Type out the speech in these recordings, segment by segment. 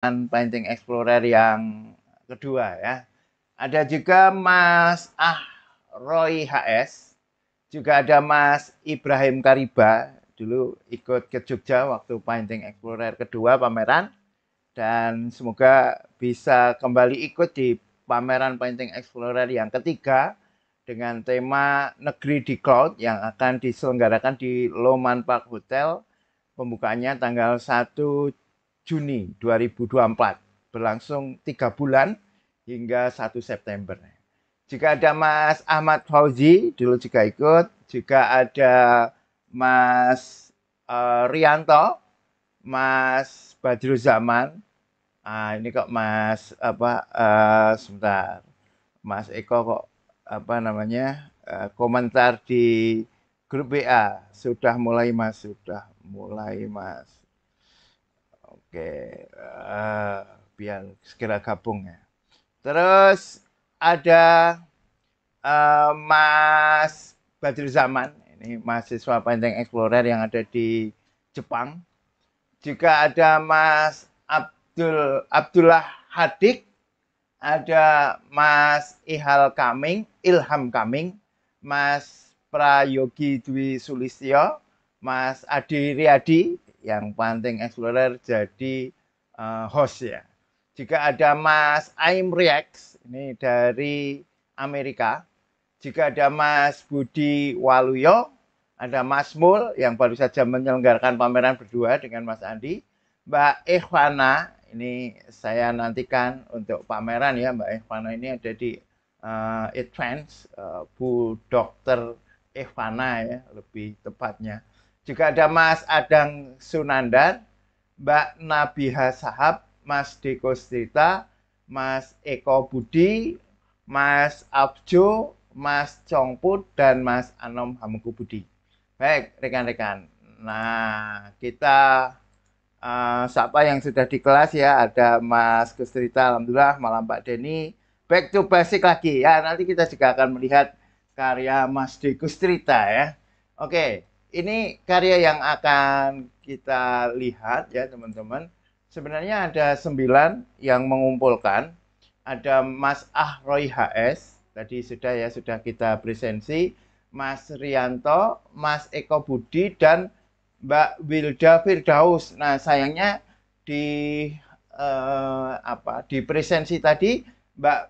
Painting Explorer yang kedua ya. Ada juga Mas Ah Roy HS, juga ada Mas Ibrahim Kariba, dulu ikut ke Jogja waktu Painting Explorer kedua pameran, dan semoga bisa kembali ikut di pameran Painting Explorer yang ketiga dengan tema Negeri di Cloud yang akan diselenggarakan di Loman Park Hotel. Pembukaannya tanggal 1 Juni 2024 berlangsung tiga bulan hingga 1 September. Jika ada Mas Ahmad Fauzi dulu juga ikut, juga ada Mas uh, Rianto, Mas Badru Zaman, Uh, ini kok Mas apa uh, sebentar, Mas Eko kok apa namanya uh, komentar di grup WA sudah mulai Mas sudah mulai Mas Oke, uh, biar segera gabung ya. Terus ada uh, Mas Badri Zaman, ini mahasiswa Panjang Explorer yang ada di Jepang. Juga ada Mas Abdul Abdullah Hadik, ada Mas Ihal Kaming, Ilham Kaming, Mas Prayogi Dwi Sulistyo, Mas Adi Riyadi, yang Panting Explorer jadi uh, host ya. Jika ada Mas Aim ini dari Amerika, jika ada Mas Budi Waluyo, ada Mas Mul yang baru saja menyelenggarakan pameran berdua dengan Mas Andi, Mbak Ikhwana ini saya nantikan untuk pameran ya Mbak Ikhwana ini ada di uh, Advance uh, Bu Dokter Ikhwana ya lebih tepatnya. Juga ada Mas Adang Sunandar, Mbak Nabiha Sahab, Mas Deko Strita, Mas Eko Budi, Mas Abjo, Mas Congput, dan Mas Anom Hamuku Budi. Baik, rekan-rekan. Nah, kita uh, eh, sapa yang sudah di kelas ya. Ada Mas Kustrita, Alhamdulillah, malam Pak Denny. Back to basic lagi ya. Nanti kita juga akan melihat karya Mas Deko Strita ya. Oke, ini karya yang akan kita lihat ya teman-teman. Sebenarnya ada sembilan yang mengumpulkan. Ada Mas Ahroy HS, tadi sudah ya sudah kita presensi. Mas Rianto, Mas Eko Budi, dan Mbak Wilda Firdaus. Nah sayangnya di eh, apa di presensi tadi Mbak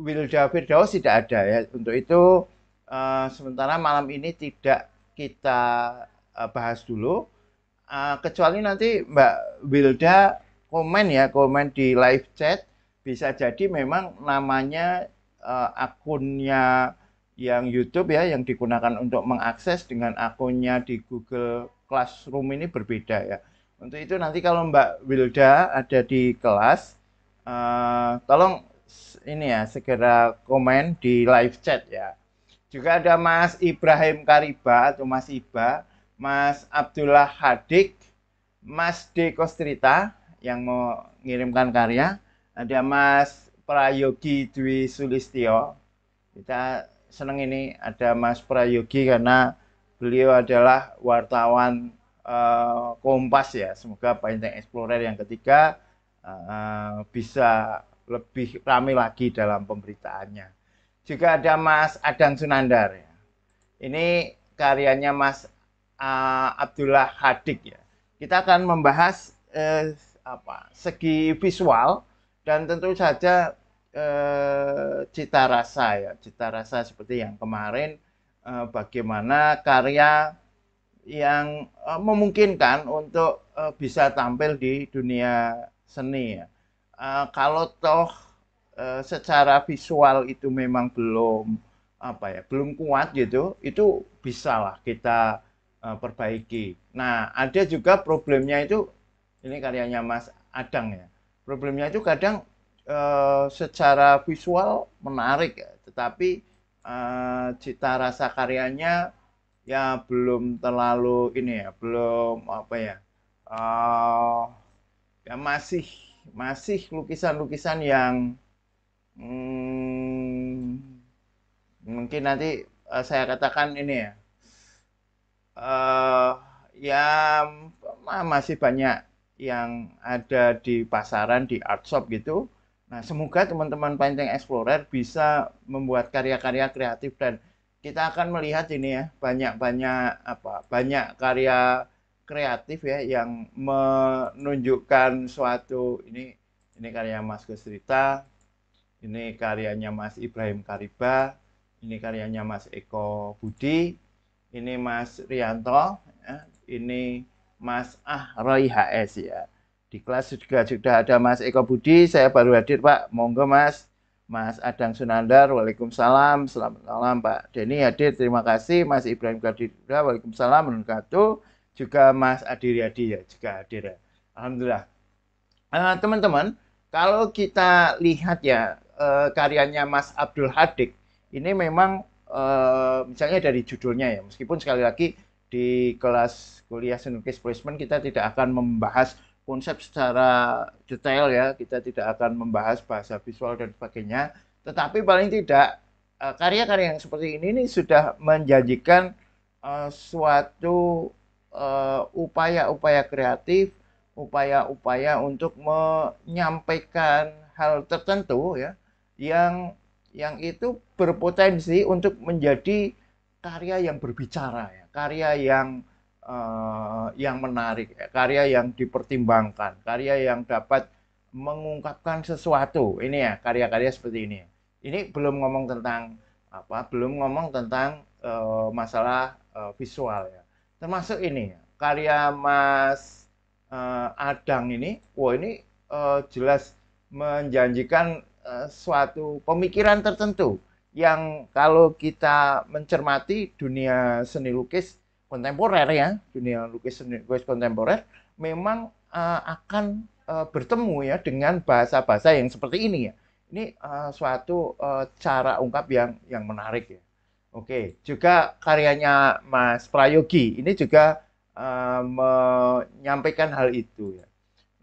Wilda Firdaus tidak ada ya. Untuk itu eh, sementara malam ini tidak kita eh, bahas dulu. Uh, kecuali nanti Mbak Wilda komen ya, komen di live chat. Bisa jadi memang namanya uh, akunnya yang YouTube ya, yang digunakan untuk mengakses dengan akunnya di Google Classroom ini berbeda ya. Untuk itu nanti kalau Mbak Wilda ada di kelas, uh, tolong ini ya segera komen di live chat ya. Juga ada Mas Ibrahim Kariba atau Mas Iba, Mas Abdullah Hadik, Mas Deko Strita yang mau ngirimkan karya, ada Mas Prayogi Dwi Sulistyo. Kita senang ini ada Mas Prayogi karena beliau adalah wartawan uh, Kompas ya. Semoga Bintang Explorer yang ketiga uh, bisa lebih ramai lagi dalam pemberitaannya. Juga ada Mas Adan Sunandar. Ya. Ini karyanya Mas uh, Abdullah Hadik ya. Kita akan membahas uh, apa segi visual dan tentu saja uh, cita rasa ya, cita rasa seperti yang kemarin uh, bagaimana karya yang uh, memungkinkan untuk uh, bisa tampil di dunia seni ya. Uh, kalau toh Eh, secara visual itu memang belum apa ya belum kuat gitu itu bisa lah kita eh, perbaiki nah ada juga problemnya itu ini karyanya Mas Adang ya problemnya itu kadang eh, secara visual menarik tetapi cita rasa karyanya ya belum terlalu ini ya belum apa ya ya masih masih lukisan-lukisan yang hmm, mungkin nanti eh, saya katakan ini ya uh, ya masih banyak yang ada di pasaran di art shop gitu nah semoga teman-teman Painting Explorer bisa membuat karya-karya kreatif dan kita akan melihat ini ya banyak-banyak apa banyak karya kreatif ya yang menunjukkan suatu ini ini karya Mas Gusrita ini karyanya Mas Ibrahim Kariba, ini karyanya Mas Eko Budi, ini Mas Rianto, ya. ini Mas Ah Roy HS ya. Di kelas juga sudah ada Mas Eko Budi, saya baru hadir Pak, monggo Mas. Mas Adang Sunandar, Waalaikumsalam, selamat malam Pak Denny hadir, terima kasih Mas Ibrahim Kadira, Waalaikumsalam, wabarakatuh juga Mas Adi Riyadi ya juga hadir ya. Alhamdulillah. Eh, teman-teman, uh, kalau kita lihat ya Eh, karyanya Mas Abdul Hadik ini memang uh, misalnya dari judulnya ya meskipun sekali lagi di kelas kuliah seni lukis placement kita tidak akan membahas konsep secara detail ya kita tidak akan membahas bahasa visual dan sebagainya tetapi paling tidak eh, karya-karya yang seperti ini ini sudah menjanjikan uh, suatu upaya-upaya uh, upaya -upaya kreatif, upaya-upaya untuk menyampaikan hal tertentu ya yang yang itu berpotensi untuk menjadi karya yang berbicara ya, karya yang uh, yang menarik, ya, karya yang dipertimbangkan, karya yang dapat mengungkapkan sesuatu. Ini ya karya-karya seperti ini. Ini belum ngomong tentang apa? Belum ngomong tentang uh, masalah uh, visual ya. Termasuk ini ya, karya Mas uh, Adang ini, wah ini uh, jelas menjanjikan Eh, suatu pemikiran tertentu yang kalau kita mencermati dunia seni lukis kontemporer ya, dunia lukis seni lukis kontemporer memang uh, akan uh, bertemu ya dengan bahasa-bahasa yang seperti ini ya. Ini uh, suatu uh, cara ungkap yang yang menarik ya. Oke, juga karyanya Mas Prayogi ini juga uh, menyampaikan hal itu ya.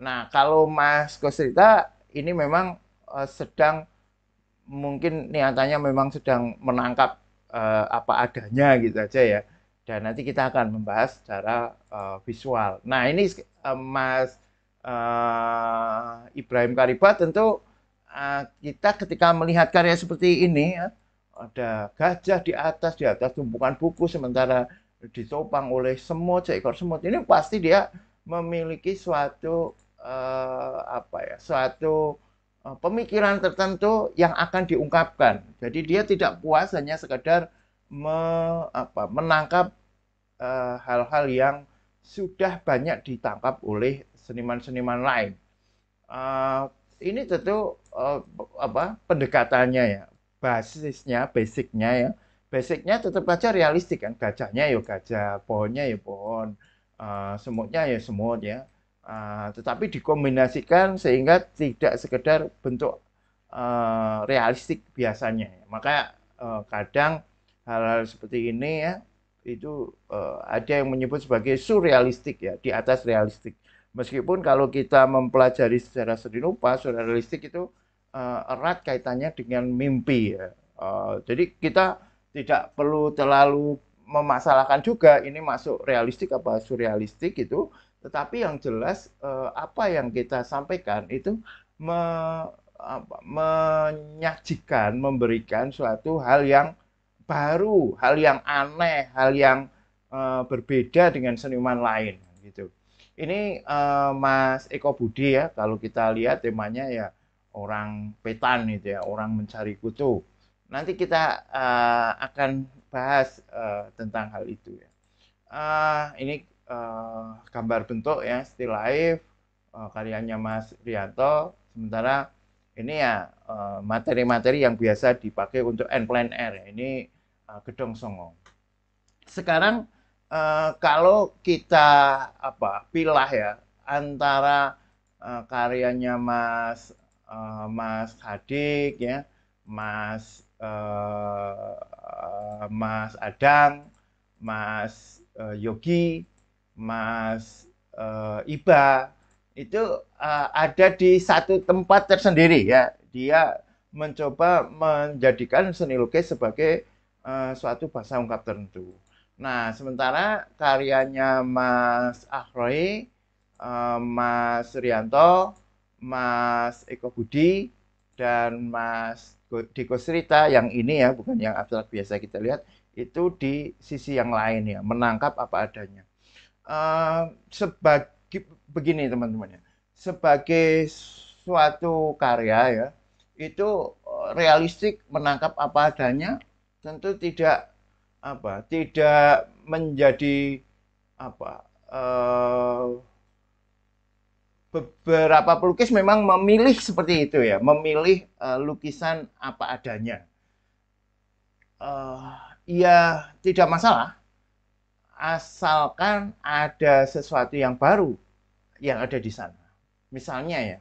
Nah, kalau Mas Kosrita ini memang Eh, sedang mungkin niatannya memang sedang menangkap uh, apa adanya gitu aja ya. Dan nanti kita akan membahas secara uh, visual. Nah ini uh, Mas uh, Ibrahim Kariba tentu uh, kita ketika melihat karya seperti ini ya, ada gajah di atas di atas tumpukan buku sementara ditopang oleh semut seekor semut ini pasti dia memiliki suatu uh, apa ya suatu Eh, pemikiran tertentu yang akan diungkapkan. Jadi dia tidak puas hanya sekedar me, apa, menangkap eh, hal-hal uh, yang sudah banyak ditangkap oleh seniman-seniman lain. Uh, ini tentu uh, apa pendekatannya ya, basisnya, basicnya ya. Basicnya tetap saja realistik kan, gajahnya ya gajah, pohonnya ya pohon, uh, semutnya ya semut ya Ah, tetapi dikombinasikan sehingga tidak sekedar bentuk uh, realistik biasanya. Maka uh, kadang hal-hal seperti ini ya itu uh, ada yang menyebut sebagai surrealistik ya di atas realistik. Meskipun kalau kita mempelajari secara seni rupa, surrealistik itu uh, erat kaitannya dengan mimpi ya. Uh, jadi kita tidak perlu terlalu memasalahkan juga ini masuk realistik apa surrealistik itu tetapi yang jelas eh, apa yang kita sampaikan itu me, apa, menyajikan, memberikan suatu hal yang baru, hal yang aneh, hal yang uh, berbeda dengan seniman lain gitu. Ini uh, Mas Eko Budi ya, kalau kita lihat temanya ya orang petan gitu ya, orang mencari kutu. Nanti kita uh, akan bahas uh, tentang hal itu ya. Uh, ini uh, gambar bentuk ya still life uh, karyanya Mas Rianto sementara ini ya eh, materi-materi uh, yang biasa dipakai untuk end plan R ya, ini uh, gedong songo sekarang uh, kalau kita apa pilah ya antara uh, karyanya Mas uh, Mas Hadik ya Mas uh, Mas Adang Mas uh, Yogi Mas uh, Iba itu uh, ada di satu tempat tersendiri ya. Dia mencoba menjadikan seni lukis sebagai uh, suatu bahasa ungkap tertentu. Nah, sementara karyanya Mas Ahroy, uh, Mas Rianto, Mas Eko Budi, dan Mas Diko Srita yang ini ya, bukan yang abstrak biasa kita lihat, itu di sisi yang lain ya, menangkap apa adanya. Eh, sebagai begini teman-teman ya sebagai suatu karya ya itu eh, realistik menangkap apa adanya tentu tidak apa tidak menjadi apa uh, beberapa pelukis memang memilih seperti itu ya memilih uh, lukisan apa adanya uh, ya tidak masalah asalkan ada sesuatu yang baru yang ada di sana. Misalnya ya,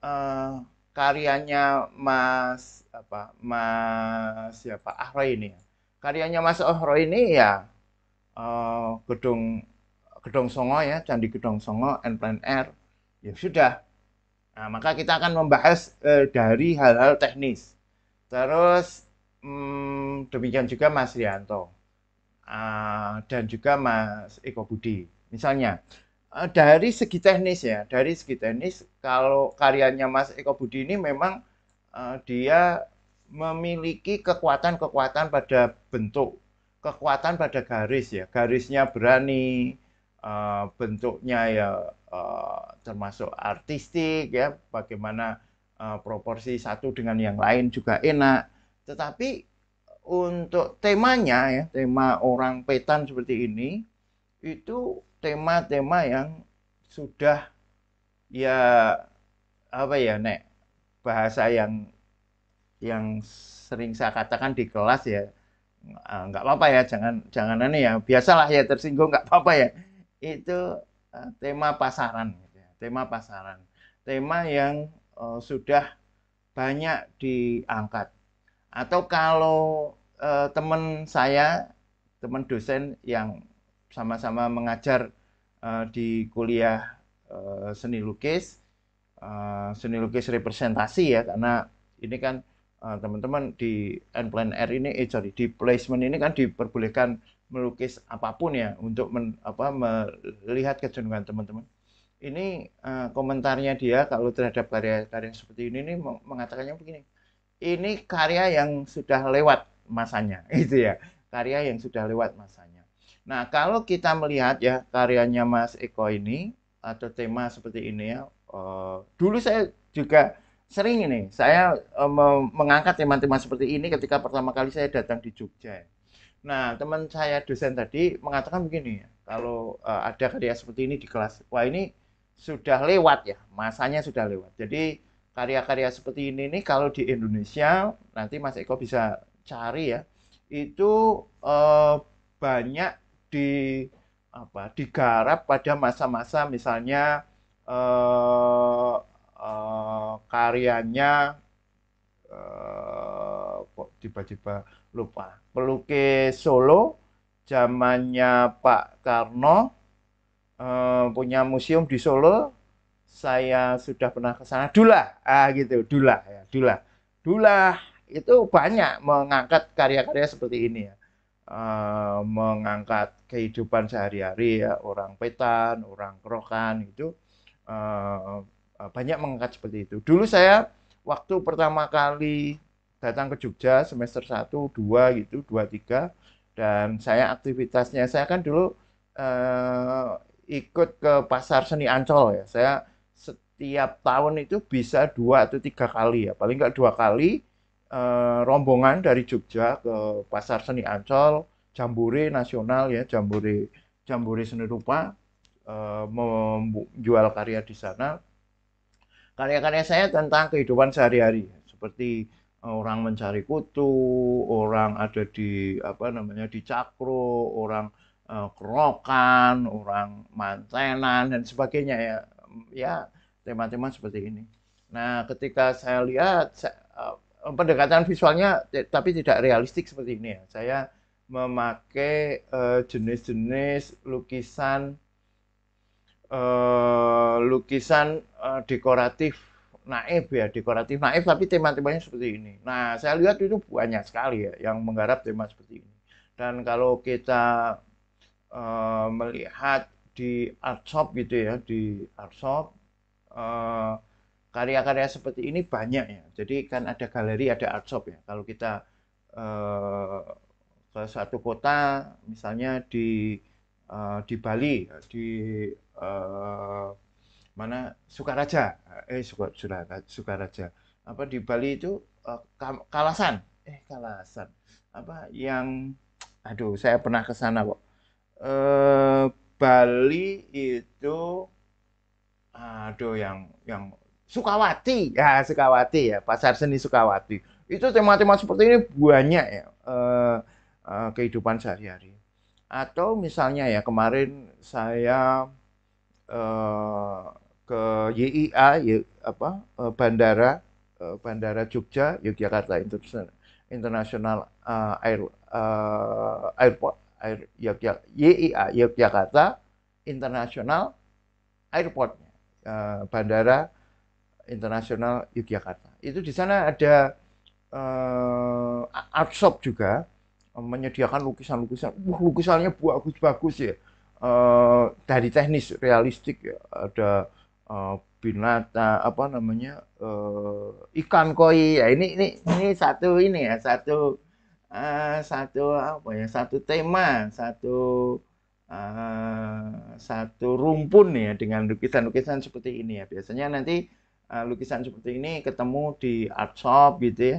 uh, karyanya Mas apa Mas siapa Ahro ini ya. Karyanya Mas Ahro ini ya uh, gedung gedung Songo ya, Candi Gedung Songo and Plan R. Ya sudah. Nah, maka kita akan membahas uh, dari hal-hal teknis. Terus hmm, demikian juga Mas Rianto uh, dan juga Mas Eko Budi. Misalnya uh, dari segi teknis ya, dari segi teknis kalau karyanya Mas Eko Budi ini memang uh, dia memiliki kekuatan-kekuatan pada bentuk, kekuatan pada garis ya, garisnya berani, uh, bentuknya ya uh, termasuk artistik ya, bagaimana uh, proporsi satu dengan yang lain juga enak. Tetapi untuk temanya ya, tema orang petan seperti ini itu tema-tema yang sudah ya apa ya nek bahasa yang yang sering saya katakan di kelas ya ah, nggak apa-apa ya jangan jangan ini ya biasalah ya tersinggung nggak apa-apa ya itu eh, tema pasaran gitu ya, tema pasaran tema yang uh, sudah banyak diangkat atau kalau e, teman saya, teman dosen yang sama-sama mengajar e, di kuliah e, seni lukis, e, seni lukis representasi ya, karena ini kan teman-teman di N-Plan-R ini, eh sorry, di placement ini kan diperbolehkan melukis apapun ya untuk men, apa, melihat kecenderungan teman-teman ini uh, komentarnya dia kalau terhadap karya-karya seperti ini ini mengatakannya begini ini karya yang sudah lewat masanya itu ya karya yang sudah lewat masanya nah kalau kita melihat ya karyanya Mas Eko ini atau tema seperti ini ya eh, dulu saya juga sering ini saya eh, mengangkat tema-tema seperti ini ketika pertama kali saya datang di Jogja nah teman saya dosen tadi mengatakan begini ya kalau eh, ada karya seperti ini di kelas wah ini sudah lewat ya masanya sudah lewat jadi karya-karya seperti ini nih kalau di Indonesia nanti Mas Eko bisa cari ya itu eh, banyak di apa digarap pada masa-masa misalnya eh, eh, karyanya eh, kok tiba-tiba lupa pelukis Solo zamannya Pak Karno eh, punya museum di Solo saya sudah pernah ke sana Dula ah gitu Dula ya Dula Dula itu banyak mengangkat karya-karya seperti ini ya uh, mengangkat kehidupan sehari-hari ya orang petan orang kerokan itu uh, eh, eh, banyak mengangkat seperti itu dulu saya waktu pertama kali datang ke Jogja semester 1, 2 gitu, dua tiga dan saya aktivitasnya saya kan dulu eh, ikut ke pasar seni Ancol ya. Saya tiap tahun itu bisa dua atau tiga kali ya paling nggak dua kali eh, rombongan dari Jogja ke pasar seni Ancol jambore nasional ya jambore jambore seni rupa eh, menjual karya di sana karya-karya saya tentang kehidupan sehari-hari seperti eh, orang mencari kutu, orang ada di apa namanya di cakro, orang uh, kerokan, orang mantenan dan sebagainya ya. Ya tema-tema seperti ini. Nah, ketika saya lihat saya, uh, eh, pendekatan visualnya tapi tidak realistik seperti ini ya. Saya memakai eh, jenis-jenis uh, lukisan uh, lukisan uh, dekoratif naif ya, dekoratif naif tapi tema-temanya seperti ini. Nah, saya lihat itu banyak sekali ya yang menggarap tema seperti ini. Dan kalau kita uh, melihat di art shop gitu ya, di art shop Eh, karya-karya seperti ini banyak ya. Jadi kan ada galeri, ada art shop ya. Kalau kita uh, ke satu kota, misalnya di uh, di Bali, di uh, mana Sukaraja, eh Sukaraja, Sukaraja, apa di Bali itu uh, Kalasan, eh Kalasan, apa yang, aduh saya pernah ke sana kok. Uh, Bali itu aduh yang yang Sukawati ya Sukawati ya pasar seni Sukawati itu tema-tema seperti ini banyak ya eh, eh, kehidupan sehari-hari atau misalnya ya kemarin saya eh, ke YIA y, apa eh, bandara eh, bandara Jogja Yogyakarta International International uh, Air uh, Airport Air Yogyakarta, YIA Yogyakarta International Airport uh, Bandara Internasional Yogyakarta. Itu di sana ada uh, art shop juga um, menyediakan lukisan-lukisan. Wah, lukisannya bagus-bagus ya. Uh, dari teknis realistik ya. ada uh, binatang apa namanya uh, ikan koi ya ini ini ini satu ini ya satu uh, satu apa ya satu tema satu uh, satu rumpun ya dengan lukisan-lukisan seperti ini ya. Biasanya nanti uh, lukisan seperti ini ketemu di art shop gitu ya.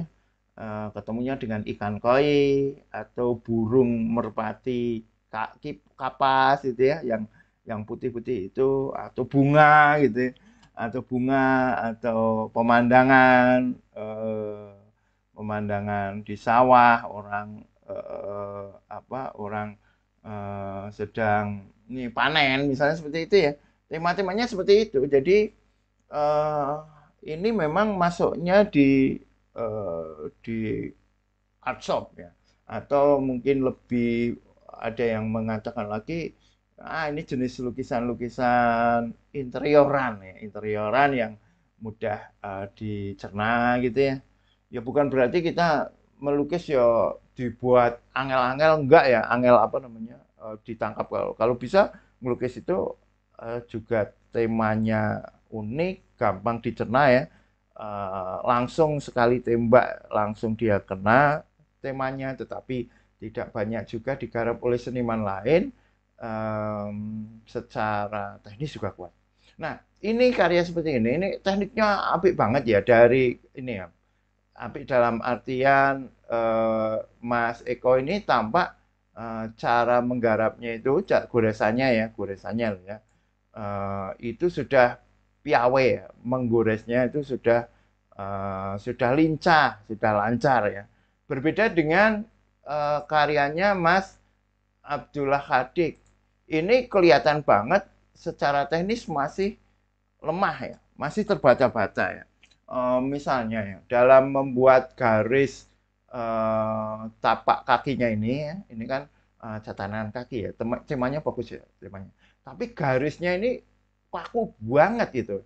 Uh, ketemunya dengan ikan koi atau burung merpati kapas gitu ya yang yang putih-putih itu atau bunga gitu ya. atau bunga atau pemandangan eh, pemandangan di sawah orang eh, apa orang Eh, sedang ini panen misalnya seperti itu ya tema-temanya seperti itu jadi uh, ini memang masuknya di uh, di art shop ya atau mungkin lebih ada yang mengatakan lagi ah ini jenis lukisan-lukisan interioran ya interioran yang mudah uh, dicerna gitu ya ya bukan berarti kita melukis ya dibuat angel-angel enggak ya angel apa namanya e, ditangkap kalau kalau bisa melukis itu e, juga temanya unik gampang dicerna ya e, langsung sekali tembak langsung dia kena temanya tetapi tidak banyak juga digarap oleh seniman lain e, secara teknis juga kuat nah ini karya seperti ini ini tekniknya apik banget ya dari ini ya tapi dalam artian eh, Mas Eko ini tampak eh, cara menggarapnya itu goresannya ya goresannya ya eh, itu sudah piawe ya, menggoresnya itu sudah eh, sudah lincah sudah lancar ya berbeda dengan eh, karyanya Mas Abdullah Hadik ini kelihatan banget secara teknis masih lemah ya masih terbaca-baca ya Eh, misalnya ya dalam membuat garis uh, tapak kakinya ini ya, ini kan uh, kaki ya temanya fokus ya temanya tapi garisnya ini paku banget gitu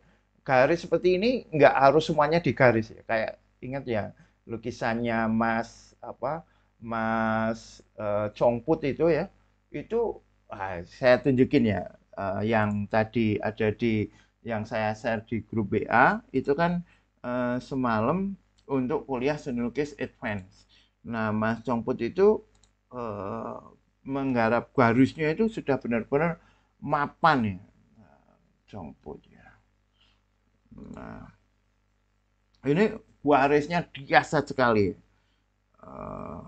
garis seperti ini nggak harus semuanya digaris ya kayak ingat ya lukisannya Mas apa Mas uh, Congput itu ya itu ah, saya tunjukin ya uh, yang tadi ada di yang saya share di grup BA itu kan uh, semalam untuk kuliah seni lukis advance. Nah, Mas Congput itu uh, menggarap garisnya itu sudah benar-benar mapan ya. Congput ya. Nah, ini garisnya biasa sekali. Uh,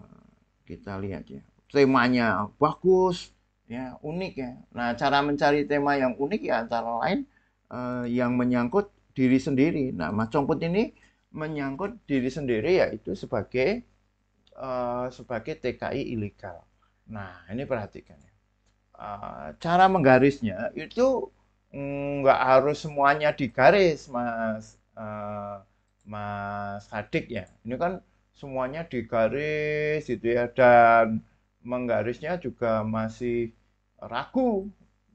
kita lihat ya. Temanya bagus, ya unik ya. Nah, cara mencari tema yang unik ya antara lain uh, yang menyangkut diri sendiri. Nah, macongput ini menyangkut diri sendiri yaitu sebagai uh, sebagai TKI ilegal. Nah, ini perhatikan ya. Uh, cara menggarisnya itu mm, nggak harus semuanya digaris, Mas uh, Mas Hadik ya. Ini kan semuanya digaris itu ya dan menggarisnya juga masih ragu,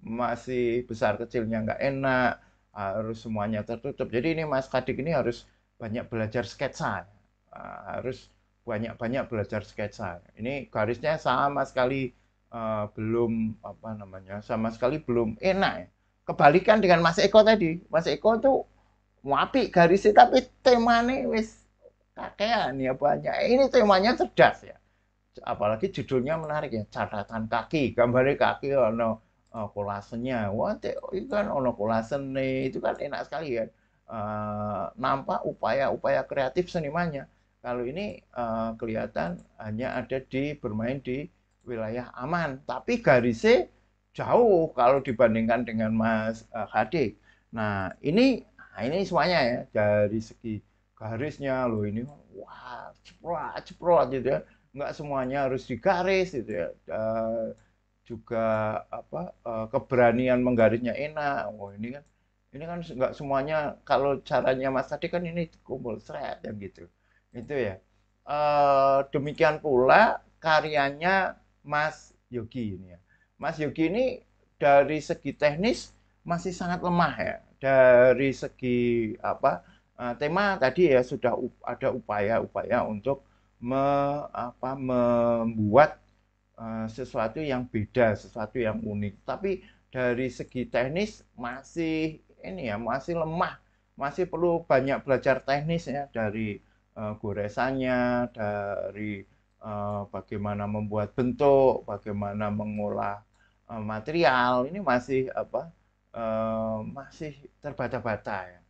masih besar kecilnya nggak enak harus semuanya tertutup. Jadi ini Mas Kadik ini harus banyak belajar sketsa, ah, harus banyak-banyak belajar sketsa. Ini garisnya sama sekali uh, belum apa namanya, sama sekali belum enak. Ya. Kebalikan dengan Mas Eko tadi, Mas Eko tuh ngapi garisnya tapi temanya wis kakean ya banyak. Eh, ini temanya cerdas ya. Apalagi judulnya menarik ya, catatan kaki, gambar kaki ono. Oh uh, oh, kolasenya. Wah, te, itu kan ono nih itu kan enak sekali kan. Uh, nampak upaya-upaya kreatif senimannya. Kalau ini uh, kelihatan hanya ada di bermain di wilayah aman, tapi garisnya jauh kalau dibandingkan dengan Mas uh, eh, HD. Nah, ini nah, ini semuanya ya dari segi garisnya loh ini wah ceprot ceprot gitu ya nggak semuanya harus digaris gitu ya uh, juga apa eh, keberanian menggarisnya enak. Oh ini kan ini kan nggak semuanya kalau caranya Mas tadi kan ini kumpul seret ya gitu. Itu ya. E, demikian pula karyanya Mas Yogi ini ya. Mas Yogi ini dari segi teknis masih sangat lemah ya. Dari segi apa eh, tema tadi ya sudah ada upaya-upaya untuk me, apa, membuat Eh, sesuatu yang beda, sesuatu yang unik. Tapi dari segi teknis masih ini ya masih lemah, masih perlu banyak belajar teknis ya dari uh, goresannya, dari uh, bagaimana membuat bentuk, bagaimana mengolah uh, material. Ini masih apa? Uh, masih terbata-bata ya.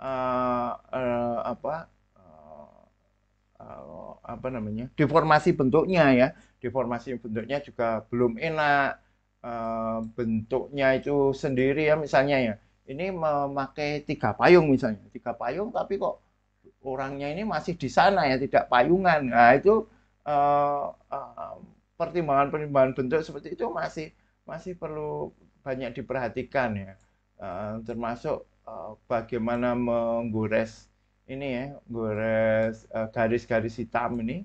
Uh, uh, apa uh, apa namanya deformasi bentuknya ya deformasi bentuknya juga belum enak eh, bentuknya itu sendiri ya misalnya ya ini memakai tiga payung misalnya tiga payung tapi kok orangnya ini masih di sana ya tidak payungan nah itu eh, eh, pertimbangan-pertimbangan bentuk seperti itu masih masih perlu banyak diperhatikan ya e, termasuk e, bagaimana menggores ini ya gores garis-garis garis -garis hitam ini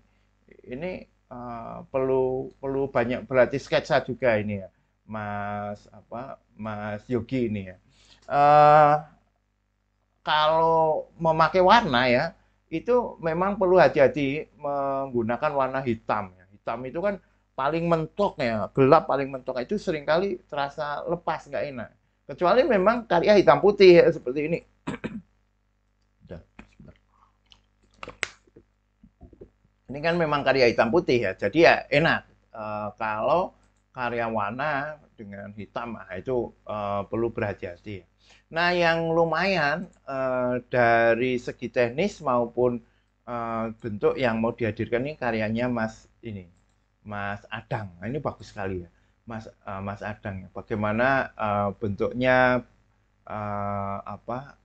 ini uh, perlu perlu banyak berarti sketsa juga ini ya, Mas apa Mas Yogi ini ya. Uh, kalau memakai warna ya itu memang perlu hati-hati menggunakan warna hitam ya. Hitam itu kan paling mentok ya, gelap paling mentok itu seringkali terasa lepas nggak enak. Kecuali memang karya hitam putih ya, seperti ini. ini kan memang karya hitam putih ya jadi ya enak e, kalau karya warna dengan hitam nah itu e, perlu berhati-hati nah yang lumayan e, dari segi teknis maupun e, bentuk yang mau dihadirkan ini karyanya mas ini mas Adang nah, ini bagus sekali ya mas e, mas Adang ya. bagaimana e, bentuknya e, apa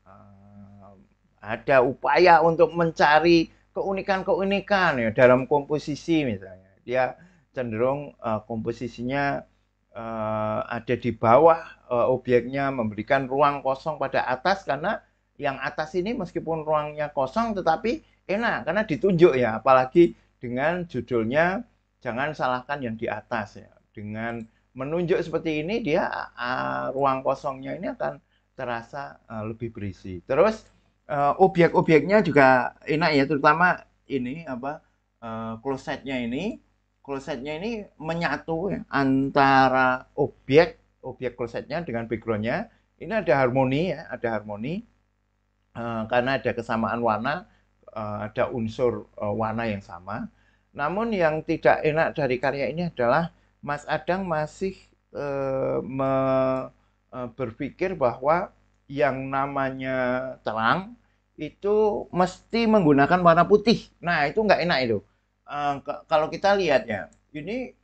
ada upaya untuk mencari keunikan-keunikan ya dalam komposisi misalnya. Dia cenderung uh, komposisinya uh, ada di bawah uh, obyeknya memberikan ruang kosong pada atas karena yang atas ini meskipun ruangnya kosong tetapi enak karena ditunjuk ya apalagi dengan judulnya jangan salahkan yang di atas ya. Dengan menunjuk seperti ini dia uh, ruang kosongnya ini akan terasa uh, lebih berisi. Terus uh, objek-objeknya juga enak ya terutama ini apa uh, klosetnya ini klosetnya ini menyatu ya, antara objek objek klosetnya dengan backgroundnya ini ada harmoni ya ada harmoni uh, karena ada kesamaan warna uh, ada unsur uh, warna yang sama namun yang tidak enak dari karya ini adalah Mas Adang masih uh, me, uh, berpikir bahwa yang namanya terang itu mesti menggunakan warna putih. Nah, itu nggak enak itu. Uh, kalau kita lihat ya, ini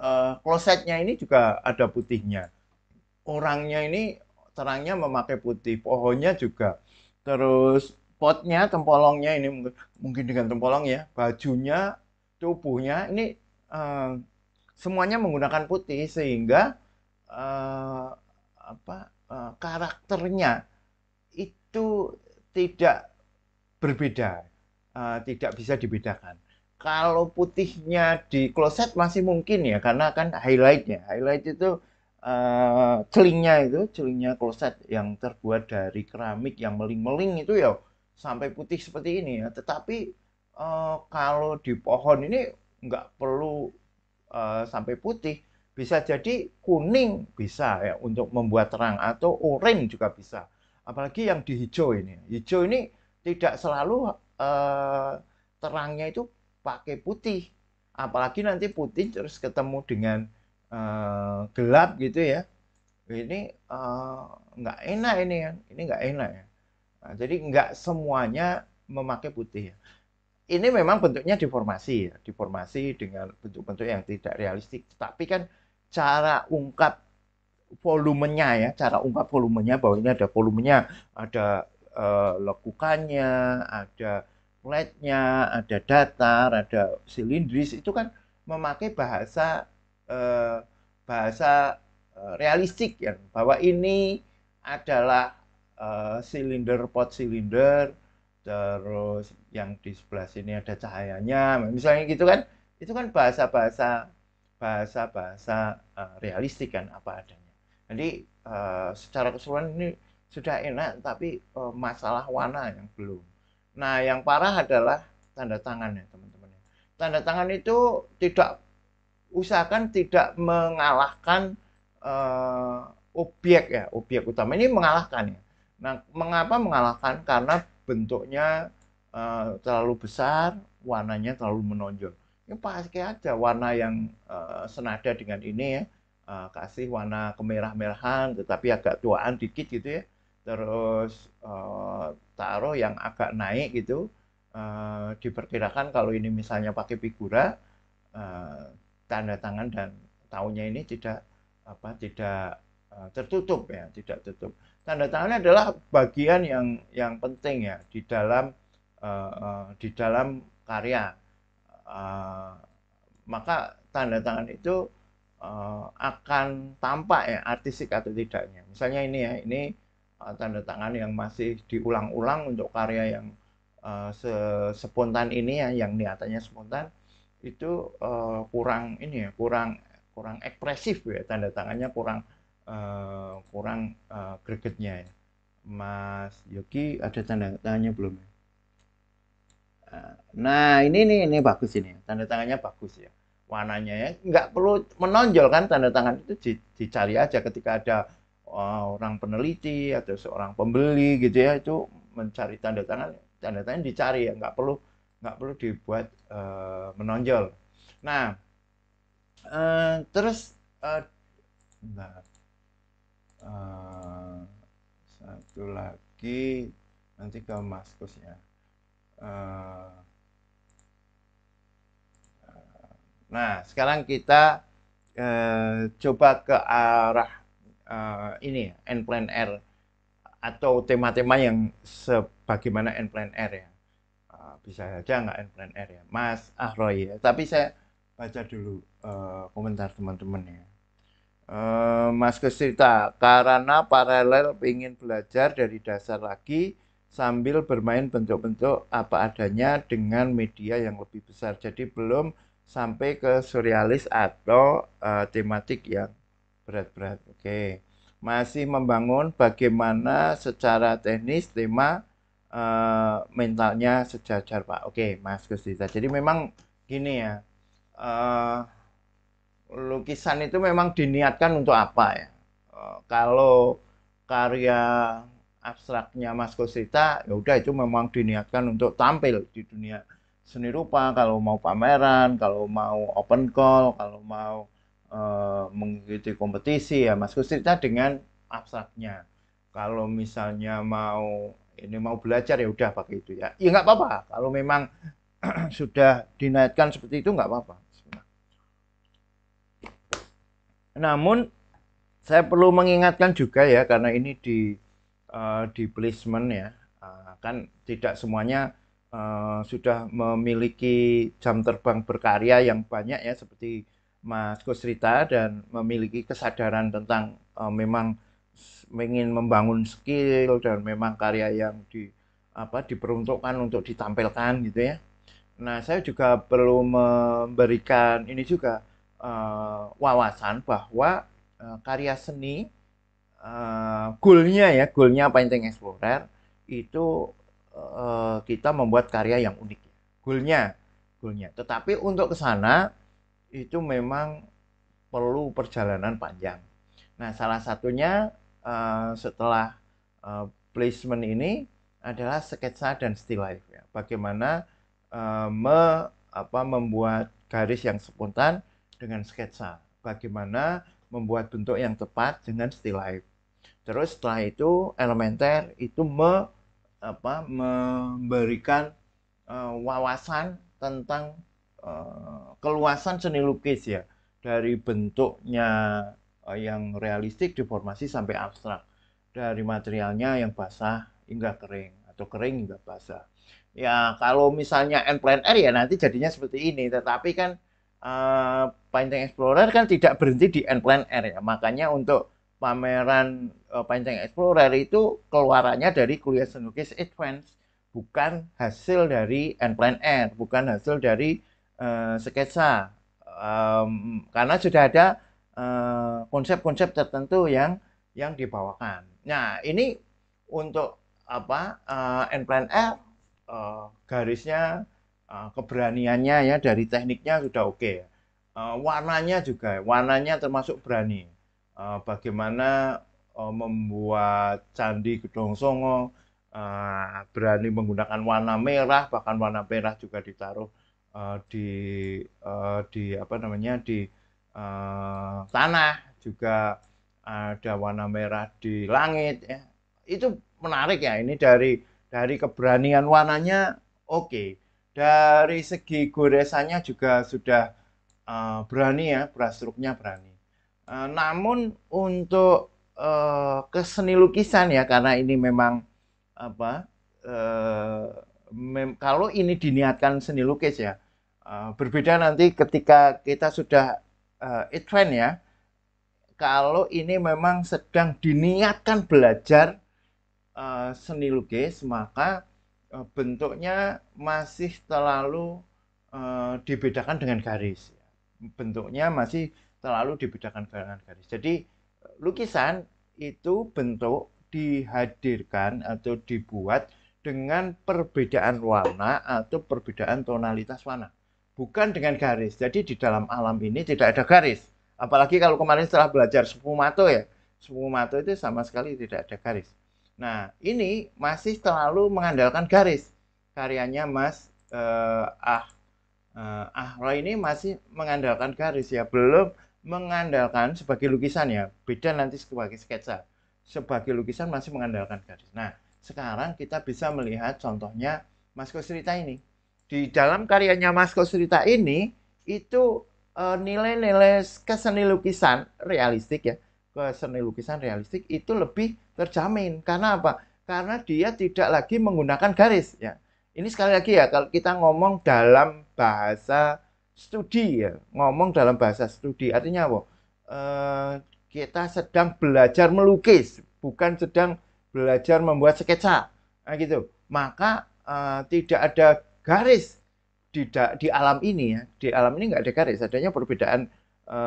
uh, klosetnya ini juga ada putihnya. Orangnya ini terangnya memakai putih, pohonnya juga. Terus potnya, tempolongnya ini mungkin, dengan tempolong ya, bajunya, tubuhnya ini uh, semuanya menggunakan putih sehingga uh, apa Eh, karakternya itu tidak berbeda, uh, tidak bisa dibedakan. Kalau putihnya di kloset masih mungkin ya, karena kan highlightnya, highlight itu uh, celingnya itu, celingnya kloset yang terbuat dari keramik yang meling-meling itu ya sampai putih seperti ini ya. Tetapi uh, kalau di pohon ini nggak perlu uh, sampai putih, bisa jadi kuning bisa ya untuk membuat terang atau orange juga bisa. Apalagi yang di hijau ini. Hijau ini tidak selalu eh, terangnya itu pakai putih. Apalagi nanti putih terus ketemu dengan eh, gelap gitu ya. Ini eh, nggak enak ini ya Ini nggak enak ya. Nah, jadi nggak semuanya memakai putih ya ini memang bentuknya deformasi ya, deformasi dengan bentuk-bentuk yang tidak realistik. Tetapi kan cara ungkap volumenya ya, cara ungkap volumenya bahwa ini ada volumenya, ada uh, lekukannya, ada flatnya, ada datar, ada silindris itu kan memakai bahasa eh, bahasa eh, realistik ya bahwa ini adalah eh, silinder pot silinder terus yang di sebelah sini ada cahayanya misalnya gitu kan itu kan bahasa-bahasa bahasa-bahasa uh, realistik kan apa adanya. Jadi uh, secara keseluruhan ini sudah enak, tapi uh, masalah warna yang belum. Nah, yang parah adalah tanda tangannya, teman-teman. Ya. Tanda tangan itu tidak usahakan tidak mengalahkan uh, objek ya, objek utama ini mengalahkan ya. Nah, mengapa mengalahkan? Karena bentuknya uh, terlalu besar, warnanya terlalu menonjol ini ya, pakai aja warna yang uh, senada dengan ini ya uh, kasih warna kemerah-merahan tetapi agak tuaan dikit gitu ya terus uh, taruh yang agak naik gitu uh, diperkirakan kalau ini misalnya pakai figura uh, tanda tangan dan tahunnya ini tidak apa tidak uh, tertutup ya tidak tertutup tanda tangannya adalah bagian yang yang penting ya di dalam uh, uh, di dalam karya Eh, maka tanda tangan itu uh, akan tampak ya artistik atau tidaknya. Misalnya ini ya, ini uh, tanda tangan yang masih diulang-ulang untuk karya yang uh, se ini ya, yang niatannya spontan itu uh, kurang ini ya, kurang kurang ekspresif ya tanda tangannya kurang uh, kurang uh, gregetnya ya. Mas Yogi ada tanda tangannya belum ya? Nah ini nih ini bagus ini tanda tangannya bagus ya warnanya ya nggak perlu menonjol kan tanda tangan itu dicari aja ketika ada eh, orang peneliti atau seorang pembeli gitu ya itu mencari tanda tangan tanda tangan dicari ya nggak perlu nggak perlu dibuat uh, menonjol. Nah uh, terus uh, nah, uh, satu lagi nanti ke maskus ya Eh, nah, sekarang kita eh, coba ke arah eh, ini N plan R atau tema-tema yang sebagaimana N plan R ya. Eh, bisa saja nggak N plan R ya, Mas Ahroy ya. Tapi saya baca dulu eh, komentar teman-teman ya. Uh, Mas Kesita, karena paralel ingin belajar dari dasar lagi sambil bermain bentuk-bentuk apa adanya dengan media yang lebih besar. Jadi belum sampai ke surrealis atau uh, tematik yang berat-berat. Oke. Okay. Masih membangun bagaimana secara teknis tema uh, mentalnya sejajar, Pak. Oke, okay, Mas Gustita. Jadi memang gini ya. Uh, lukisan itu memang diniatkan untuk apa ya? kalau karya abstraknya Mas Kosrita ya udah itu memang diniatkan untuk tampil di dunia seni rupa kalau mau pameran kalau mau open call kalau mau e, mengikuti kompetisi ya Mas Kosrita dengan abstraknya kalau misalnya mau ini mau belajar ya udah pakai itu ya ya nggak apa-apa kalau memang sudah dinaikkan seperti itu nggak apa-apa namun saya perlu mengingatkan juga ya karena ini di Eh, di placement ya uh, kan tidak semuanya uh, sudah memiliki jam terbang berkarya yang banyak ya seperti Mas Kusrita dan memiliki kesadaran tentang uh, memang ingin membangun skill dan memang karya yang di apa diperuntukkan untuk ditampilkan gitu ya. Nah, saya juga perlu memberikan ini juga uh, wawasan bahwa uh, karya seni uh, goalnya ya goalnya Painting Explorer itu uh, kita membuat karya yang unik goalnya goalnya tetapi untuk ke sana itu memang perlu perjalanan panjang nah salah satunya uh, setelah uh, placement ini adalah sketsa dan still life ya bagaimana uh, me, apa, membuat garis yang spontan dengan sketsa bagaimana membuat bentuk yang tepat dengan still life Terus setelah itu elementer itu me, apa, memberikan uh, wawasan tentang uh, keluasan seni lukis ya dari bentuknya uh, yang realistik deformasi sampai abstrak dari materialnya yang basah hingga kering atau kering hingga basah. Ya kalau misalnya N plan R ya nanti jadinya seperti ini. Tetapi kan uh, Painting Explorer kan tidak berhenti di N plan R ya. Makanya untuk pameran uh, eh, Panceng Explorer itu keluarannya dari kuliah Senukis Advance, bukan hasil dari N-Plan Air, bukan hasil dari uh, sketsa. Um, karena sudah ada eh, konsep-konsep uh, tertentu yang yang dibawakan. Nah, ini untuk apa uh, N-Plan Air uh, garisnya uh, keberaniannya ya dari tekniknya sudah oke. Okay. Uh, warnanya juga, warnanya termasuk berani uh, bagaimana uh, membuat candi Gedong Songo uh, berani menggunakan warna merah bahkan warna merah juga ditaruh uh, di uh, di apa namanya di uh, tanah juga ada warna merah di langit ya itu menarik ya ini dari dari keberanian warnanya oke okay. dari segi goresannya juga sudah uh, berani ya berasruknya berani Eh, namun untuk uh, keseni lukisan ya karena ini memang apa uh, mem kalau ini diniatkan seni lukis ya uh, berbeda nanti ketika kita sudah uh, e ya kalau ini memang sedang diniatkan belajar uh, seni lukis maka uh, bentuknya masih terlalu uh, dibedakan dengan garis bentuknya masih selalu dibedakan dengan garis. Jadi lukisan itu bentuk dihadirkan atau dibuat dengan perbedaan warna atau perbedaan tonalitas warna, bukan dengan garis. Jadi di dalam alam ini tidak ada garis. Apalagi kalau kemarin setelah belajar sepumato ya, Sepumato itu sama sekali tidak ada garis. Nah ini masih terlalu mengandalkan garis. Karyanya Mas eh, Ah eh, Ahro ini masih mengandalkan garis ya, belum mengandalkan sebagai lukisan ya, beda nanti sebagai sketsa. Sebagai lukisan masih mengandalkan garis. Nah, sekarang kita bisa melihat contohnya Masko Srita ini. Di dalam karyanya Masko Srita ini itu eh, nilai-nilai e, keseni lukisan realistik ya, keseni lukisan realistik itu lebih terjamin. Karena apa? Karena dia tidak lagi menggunakan garis ya. Ini sekali lagi ya kalau kita ngomong dalam bahasa studi ya ngomong dalam bahasa studi artinya apa e, kita sedang belajar melukis bukan sedang belajar membuat sketsa nah, gitu maka e, tidak ada garis di di alam ini ya di alam ini nggak ada garis adanya perbedaan e,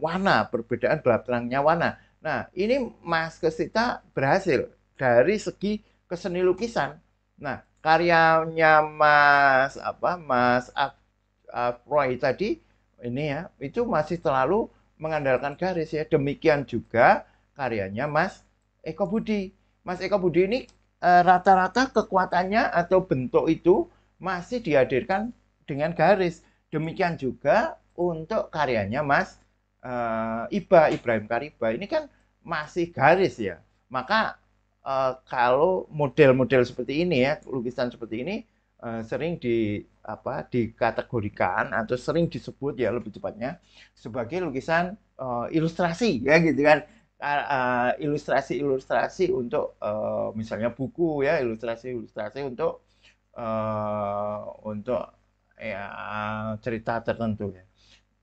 warna perbedaan gelap terangnya warna nah ini Mas Kesita berhasil dari segi keseni lukisan nah karyanya Mas apa Mas Ag uh, Roy tadi ini ya itu masih terlalu mengandalkan garis ya. Demikian juga karyanya Mas Eko Budi. Mas Eko Budi ini eh, rata-rata uh, kekuatannya atau bentuk itu masih dihadirkan dengan garis. Demikian juga untuk karyanya Mas uh, Iba Ibrahim Kariba ini kan masih garis ya. Maka uh, kalau model-model seperti ini ya, lukisan seperti ini Eh, sering di apa dikategorikan atau sering disebut ya lebih tepatnya sebagai lukisan uh, ilustrasi ya gitu kan ilustrasi-ilustrasi uh, untuk uh, misalnya buku ya ilustrasi-ilustrasi untuk uh, untuk ya cerita tertentu ya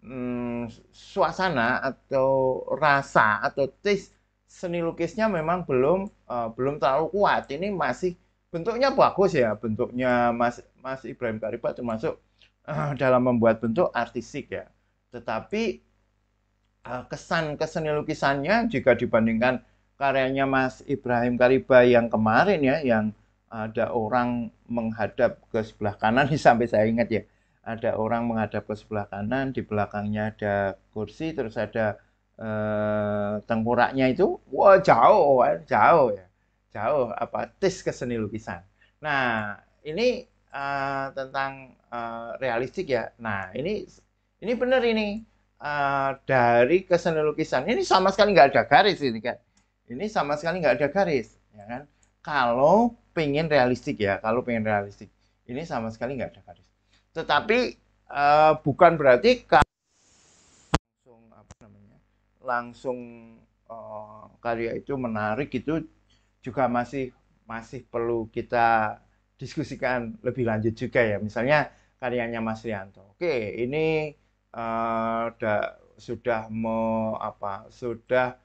hmm, suasana atau rasa atau taste seni lukisnya memang belum uh, belum terlalu kuat ini masih bentuknya bagus ya bentuknya Mas Mas Ibrahim Karipa termasuk uh, dalam membuat bentuk artistik ya. Tetapi uh, kesan keseni lukisannya jika dibandingkan karyanya Mas Ibrahim Kariba yang kemarin ya yang ada orang menghadap ke sebelah kanan sampai saya ingat ya. Ada orang menghadap ke sebelah kanan, di belakangnya ada kursi, terus ada eh, tengkoraknya itu. Wah, wow, jauh, jauh ya jauh apa apatis ke seni lukisan. Nah, ini uh, tentang uh, realistik ya. Nah, ini ini benar ini uh, dari ke seni lukisan. Ini sama sekali nggak ada garis ini kan. Ini sama sekali nggak ada garis, ya kan? Kalau pengen realistik ya, kalau pengen realistik. Ini sama sekali nggak ada garis. Tetapi uh, bukan berarti langsung apa namanya? langsung uh, karya itu menarik itu juga masih masih perlu kita diskusikan lebih lanjut juga ya. Misalnya karyanya Mas Rianto. Oke, ini uh, da, sudah me, apa sudah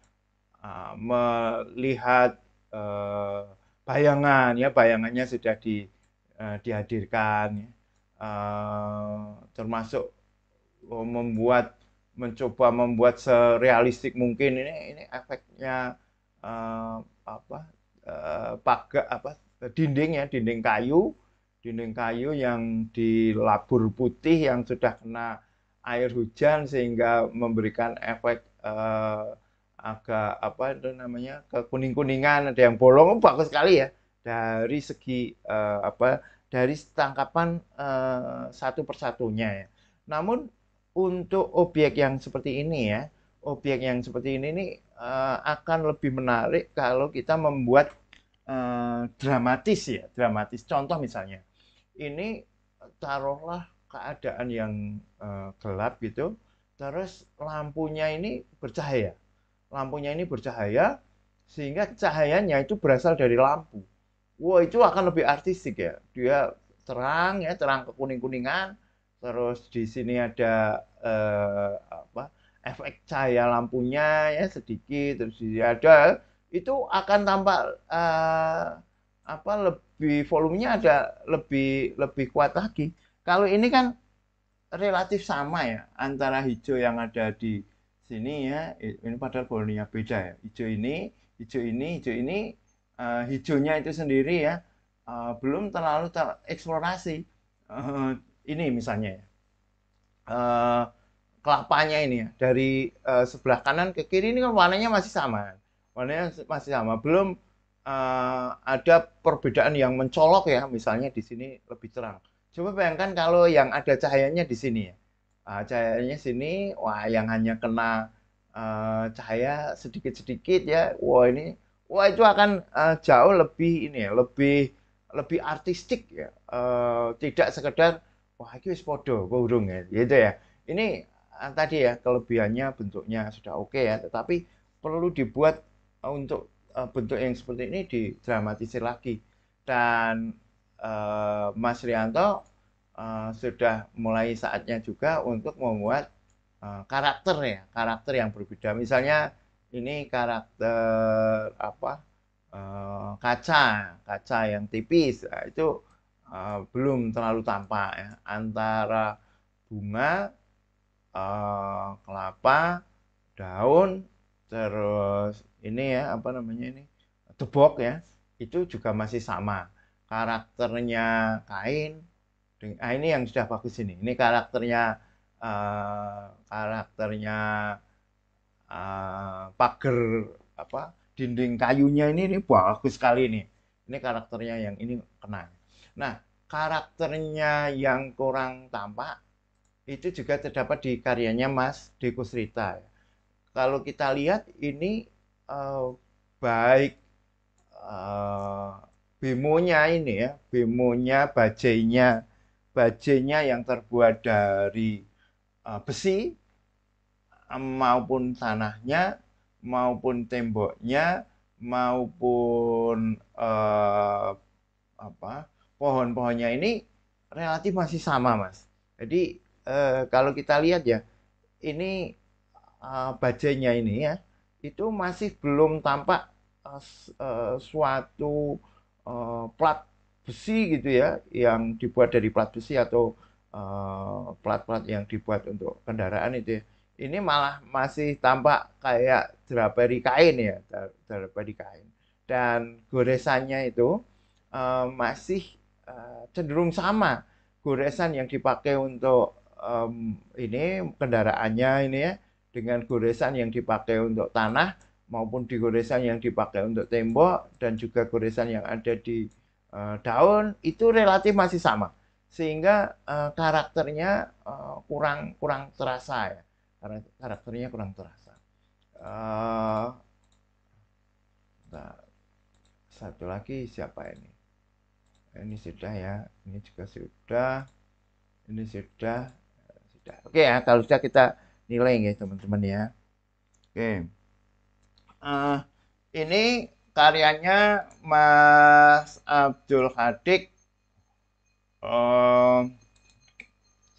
uh, melihat uh, bayangan ya, bayangannya sudah di uh, dihadirkan ya. uh, termasuk oh, membuat mencoba membuat serealistik mungkin ini ini efeknya uh, apa Eh, pagar apa dinding ya dinding kayu dinding kayu yang dilabur putih yang sudah kena air hujan sehingga memberikan efek eh, agak apa itu namanya kekuning kuningan ada yang bolong oh, bagus sekali ya dari segi eh, apa dari tangkapan eh, satu persatunya ya namun untuk obyek yang seperti ini ya Obyek yang seperti ini ini uh, akan lebih menarik kalau kita membuat uh, dramatis ya, dramatis. Contoh misalnya, ini taruhlah keadaan yang uh, gelap gitu, terus lampunya ini bercahaya. Lampunya ini bercahaya sehingga cahayanya itu berasal dari lampu. Wow itu akan lebih artistik ya. Dia terang ya, terang kekuning-kuningan. Terus di sini ada uh, efek cahaya lampunya ya sedikit terus ada itu akan tampak uh, apa lebih volumenya ada lebih lebih kuat lagi. Kalau ini kan relatif sama ya antara hijau yang ada di sini ya ini padahal volumenya beda ya hijau ini hijau ini hijau ini uh, hijaunya itu sendiri ya uh, belum terlalu tereksplorasi uh, ini misalnya ya. uh, kelapanya ini ya dari uh, sebelah kanan ke kiri ini kan warnanya masih sama warnanya masih sama belum uh, ada perbedaan yang mencolok ya misalnya di sini lebih cerah. coba bayangkan kalau yang ada cahayanya di sini ya uh, cahayanya sini wah yang hanya kena uh, cahaya sedikit-sedikit ya wah ini wah itu akan uh, jauh lebih ini ya lebih lebih artistik ya uh, tidak sekedar wah itu wis podo ya gitu ya ini Ah, tadi ya kelebihannya bentuknya sudah oke okay ya tetapi perlu dibuat eh, untuk eh, bentuk yang seperti ini di didramatisir lagi dan uh, Mas Rianto uh, sudah mulai saatnya juga untuk membuat uh, karakter ya karakter yang berbeda misalnya ini karakter apa uh, kaca kaca yang tipis nah, itu uh, belum terlalu tampak ya antara bunga Eh, kelapa, daun, terus ini ya apa namanya ini tebok ya itu juga masih sama karakternya kain. ah ini yang sudah bagus ini. Ini karakternya uh, karakternya uh, pagar apa dinding kayunya ini ini bagus sekali ini. Ini karakternya yang ini kena. Nah karakternya yang kurang tampak itu juga terdapat di karyanya Mas Deku Srita. Ya. Kalau kita lihat ini uh, baik uh, bemonya ini ya, bemonya, bajainya, bajainya yang terbuat dari uh, besi maupun tanahnya maupun temboknya maupun uh, apa pohon-pohonnya ini relatif masih sama mas. Jadi Eh, kalau kita lihat ya ini eh, bajainya ini ya itu masih belum tampak eh, eh suatu eh, plat besi gitu ya yang dibuat dari plat besi atau eh, plat-plat eh, yang dibuat untuk kendaraan itu ya. ini malah masih tampak kayak draperi kain ya draperi kain dan goresannya itu uh, masih uh, cenderung sama goresan yang dipakai untuk um, ini kendaraannya ini ya dengan goresan yang dipakai untuk tanah maupun di goresan yang dipakai untuk tembok dan juga goresan yang ada di uh, daun itu relatif masih sama sehingga uh, karakternya uh, kurang kurang terasa ya karakternya kurang terasa uh, nah, satu lagi siapa ini ini sudah ya ini juga sudah ini sudah Oke ya, kalau sudah kita nilai ya teman-teman ya. Oke. Uh, ini karyanya Mas Abdul Hadik uh, eh,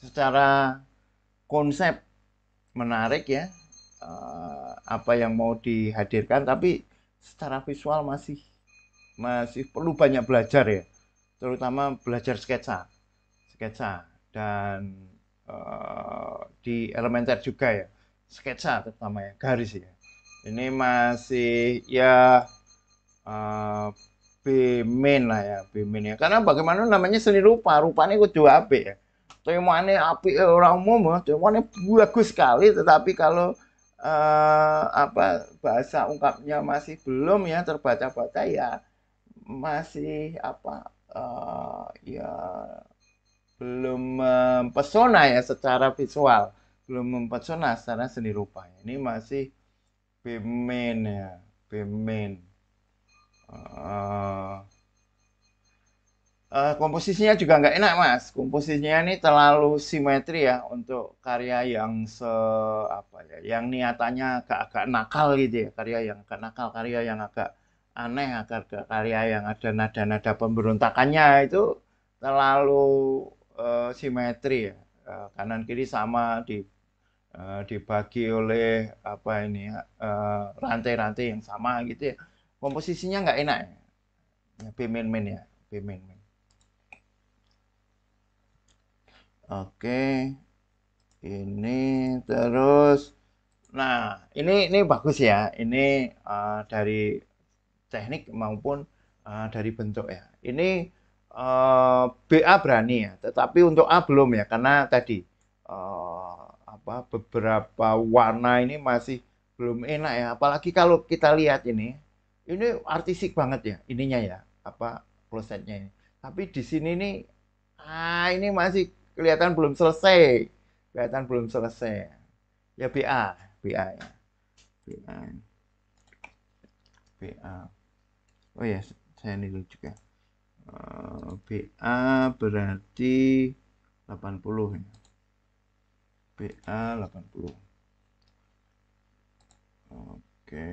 secara konsep menarik ya uh, apa yang mau dihadirkan tapi secara visual masih masih perlu banyak belajar ya terutama belajar sketsa sketsa dan Eh, di elementer juga ya sketsa terutama ya garis ya ini masih ya uh, eh, B main lah ya B main ya karena bagaimana namanya seni rupa rupanya itu dua B ya ini api eh, orang umum ini bagus sekali tetapi kalau uh, apa bahasa ungkapnya masih belum ya terbaca-baca ya masih apa uh, ya belum mempesona eh, ya secara visual belum mempesona secara seni rupa ini masih bemen ya bemen uh, eh, uh, eh, komposisinya juga nggak enak mas komposisinya ini terlalu simetri ya untuk karya yang se apa ya yang niatannya agak-agak nakal gitu ya karya yang agak nakal karya yang agak aneh agak karya yang ada nada-nada pemberontakannya itu terlalu uh, simetri ya. Eh, kanan kiri sama di uh, dibagi oleh apa ini ya, rantai-rantai uh, yang sama gitu ya. Komposisinya nggak enak ya. ya B main ya, B main Oke. Ini terus Nah, ini ini bagus ya. Ini uh, dari teknik maupun uh, dari bentuk ya. Ini uh, eh, BA berani ya, tetapi untuk A belum ya karena tadi uh, apa beberapa warna ini masih belum enak ya. Apalagi kalau kita lihat ini, ini artistik banget ya ininya ya, apa klosetnya ini. Tapi di sini nih ah ini masih kelihatan belum selesai. Kelihatan belum selesai. Ya BA, BA ya. BA. BA. Oh ya, saya niru juga. Ya. Eh, BA berarti 80 ya. BA 80. Oke.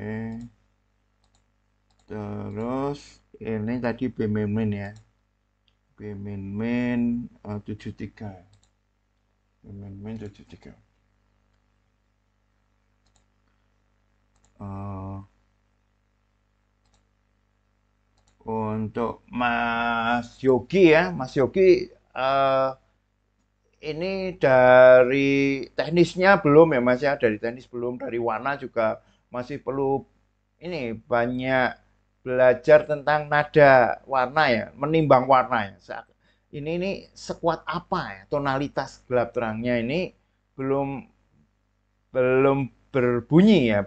Terus ini tadi B min min ya. B min min eh, uh, 73. B min min 73. Uh, untuk Mas Yogi ya Mas Yogi uh, ini dari teknisnya belum ya Mas ya dari teknis belum dari warna juga masih perlu ini banyak belajar tentang nada warna ya menimbang warna ya ini ini sekuat apa ya tonalitas gelap terangnya ini belum belum berbunyi ya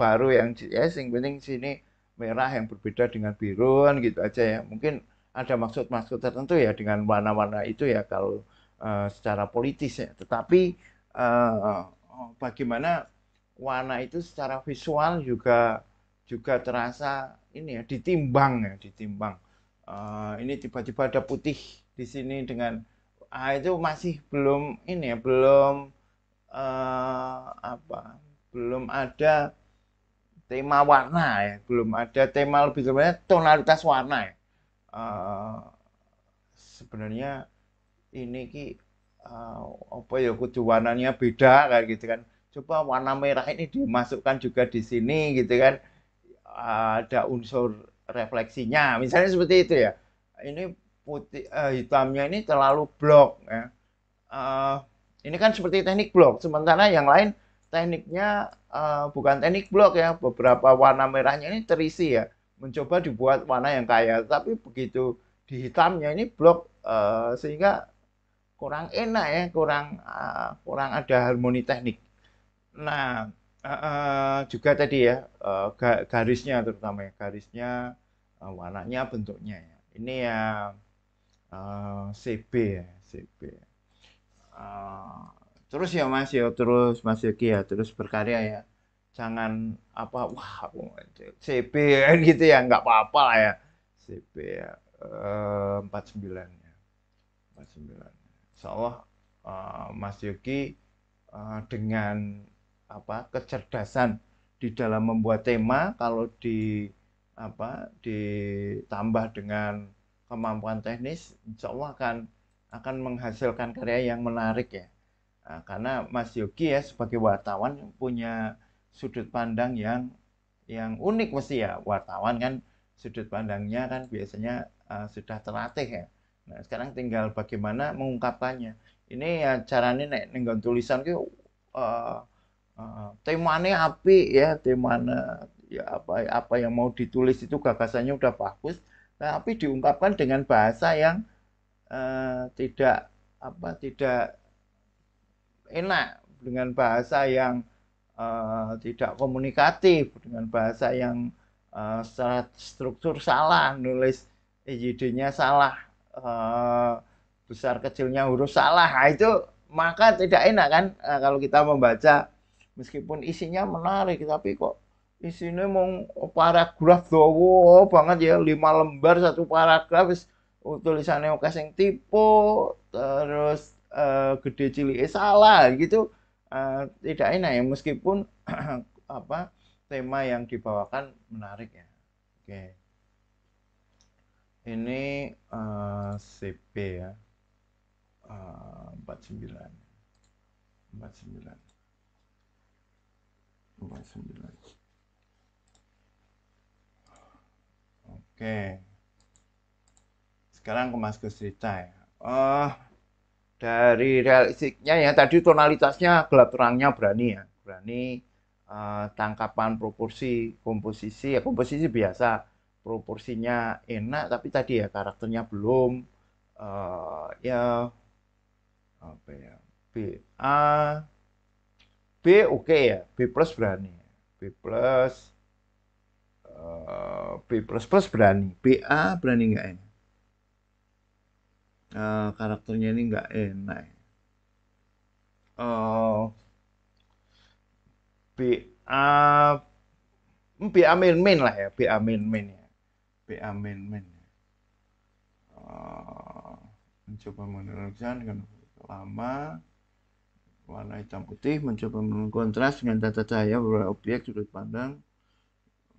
baru yang ya sing penting sini merah yang berbeda dengan biru gitu aja ya mungkin ada maksud-maksud tertentu ya dengan warna-warna itu ya kalau uh, secara politis ya tetapi uh, bagaimana warna itu secara visual juga juga terasa ini ya ditimbang ya ditimbang uh, ini tiba-tiba ada putih di sini dengan ah itu masih belum ini ya belum uh, apa belum ada tema warna ya belum ada tema lebih sebenarnya tonalitas warna ya uh, sebenarnya ini ki uh, apa ya kudu warnanya beda kayak gitu kan coba warna merah ini dimasukkan juga di sini gitu kan uh, ada unsur refleksinya misalnya seperti itu ya ini putih uh, hitamnya ini terlalu blok ya uh, ini kan seperti teknik blok sementara yang lain tekniknya Eh, bukan teknik blok ya beberapa warna merahnya ini terisi ya mencoba dibuat warna yang kaya tapi begitu di hitamnya ini blok uh, sehingga kurang enak ya kurang uh, kurang ada harmoni teknik nah uh, juga tadi ya uh, garisnya terutama ya garisnya uh, warnanya bentuknya ya ini ya uh, CB ya CB uh, terus ya mas ya terus mas Yogi ya terus berkarya ya jangan apa wah aku CP ya, gitu ya nggak apa-apa lah ya CP ya eh, empat sembilan ya empat sembilan ya. Allah uh, Mas Yogi uh, dengan apa kecerdasan di dalam membuat tema kalau di apa ditambah dengan kemampuan teknis insya Allah akan akan menghasilkan karya yang menarik ya Nah, karena Mas Yogi ya sebagai wartawan punya sudut pandang yang yang unik mesti ya wartawan kan sudut pandangnya kan biasanya uh, sudah terlatih ya. Nah sekarang tinggal bagaimana mengungkapkannya. Ini ya caranya nek nenggon tulisan itu uh, eh, uh, eh, temanya api ya temanya ya apa apa yang mau ditulis itu gagasannya udah bagus tapi diungkapkan dengan bahasa yang uh, tidak apa tidak enak dengan bahasa yang uh, tidak komunikatif, dengan bahasa yang uh, secara struktur salah, nulis EJD-nya salah, uh, besar kecilnya huruf salah, nah, itu maka tidak enak kan nah, kalau kita membaca meskipun isinya menarik tapi kok isinya mau paragraf dowo banget ya lima lembar satu paragraf tulisannya oke sing tipu terus Eh, gede cilik eh, salah gitu uh, tidak enak ya meskipun apa tema yang dibawakan menarik ya oke okay. ini uh, eh, CP ya uh, 49 49 49 Oke. Sekarang ke Mas cerita ya. Uh, dari realistiknya ya tadi tonalitasnya gelap terangnya berani ya berani uh, tangkapan proporsi komposisi ya komposisi biasa proporsinya enak tapi tadi ya karakternya belum uh, ya apa ya B A B oke okay ya B plus berani B plus uh, B plus plus berani B A berani nggak ini Eh, karakternya ini nggak enak uh, oh. BA hmm, BA main main lah ya BA main main ya BA main main ya. uh, mencoba meneruskan dengan lama warna hitam putih mencoba mengkontras dengan tata cahaya beberapa objek sudut pandang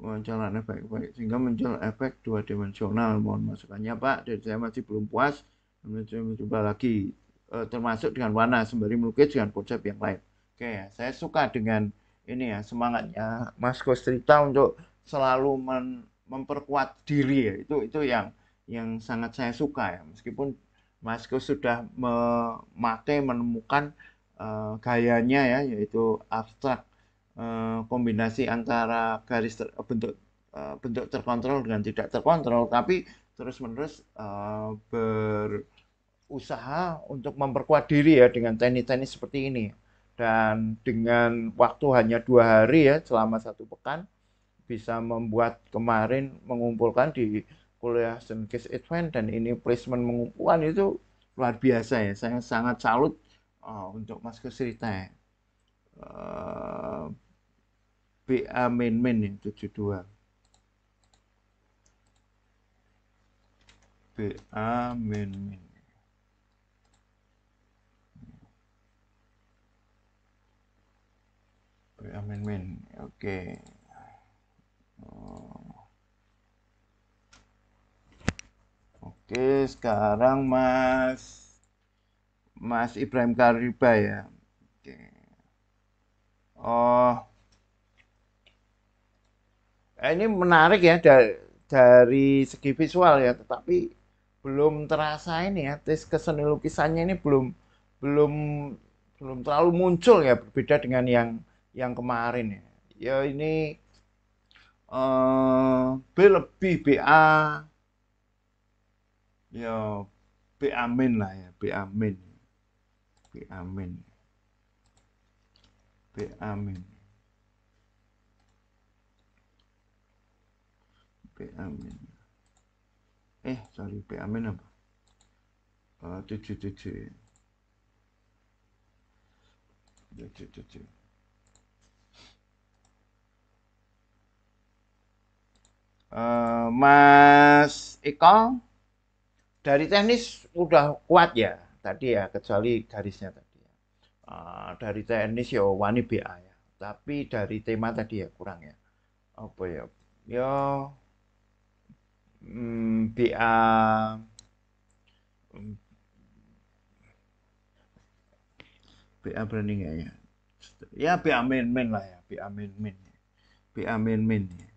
menjalankan efek baik sehingga muncul efek dua dimensional mohon masukannya pak dari saya masih belum puas mencoba lagi eh, termasuk dengan warna sembari melukis dengan konsep yang lain. Oke, ya, saya suka dengan ini ya semangatnya Mas Kostrita untuk selalu men, memperkuat diri ya. Itu itu yang yang sangat saya suka ya. Meskipun Mas Kos sudah memakai menemukan uh, gayanya ya yaitu abstrak uh, kombinasi antara garis ter, bentuk uh, bentuk terkontrol dengan tidak terkontrol tapi terus-menerus uh, ber usaha untuk memperkuat diri ya dengan teknik-teknik seperti ini. Dan dengan waktu hanya dua hari ya selama satu pekan bisa membuat kemarin mengumpulkan di kuliah Senkis Advent dan ini placement mengumpulkan itu luar biasa ya. Saya sangat salut uh, untuk Mas Kesrita ya. Uh, eh, BA main main ya, 72. BA main main. main main oke oh. oke sekarang mas mas Ibrahim Kariba ya oke oh eh, ini menarik ya dari dari segi visual ya tetapi belum terasa ini ya tes keseni lukisannya ini belum belum belum terlalu muncul ya berbeda dengan yang yang kemarin ya. Ya ini uh, B lebih BA ya B amin lah ya, B amin. B amin. B amin. B amin. Eh, sorry, B amin apa? Uh, tujuh tujuh tujuh tujuh Eh, Mas Eko dari tenis udah kuat ya tadi ya kecuali garisnya tadi ya. Uh, dari tenis ya wani BA ya tapi dari tema tadi ya kurang ya apa ya ya hmm, BA BA branding ya ya, ya BA main main lah ya BA main main BA main main ya.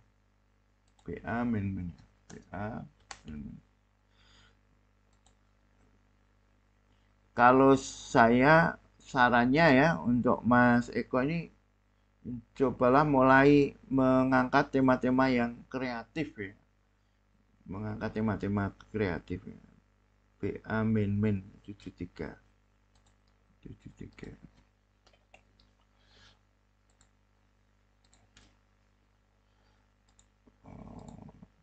PA min min PA min min kalau saya sarannya ya untuk Mas Eko ini cobalah mulai mengangkat tema-tema yang kreatif ya mengangkat tema-tema kreatif ya. PA min min 73 73